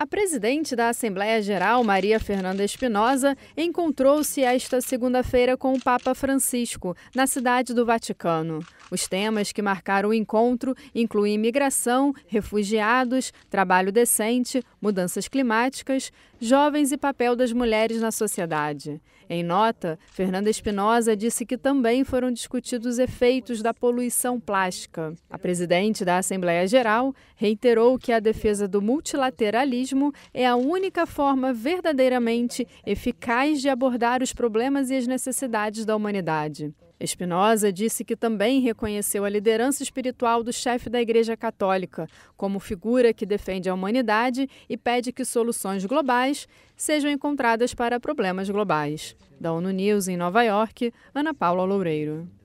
A presidente da Assembleia Geral, Maria Fernanda Espinosa, encontrou-se esta segunda-feira com o Papa Francisco, na cidade do Vaticano. Os temas que marcaram o encontro incluem imigração, refugiados, trabalho decente, mudanças climáticas, Jovens e papel das mulheres na sociedade. Em nota, Fernanda Espinosa disse que também foram discutidos os efeitos da poluição plástica. A presidente da Assembleia Geral reiterou que a defesa do multilateralismo é a única forma verdadeiramente eficaz de abordar os problemas e as necessidades da humanidade. Espinosa disse que também reconheceu a liderança espiritual do chefe da Igreja Católica, como figura que defende a humanidade e pede que soluções globais sejam encontradas para problemas globais. Da ONU News em Nova York, Ana Paula Loureiro.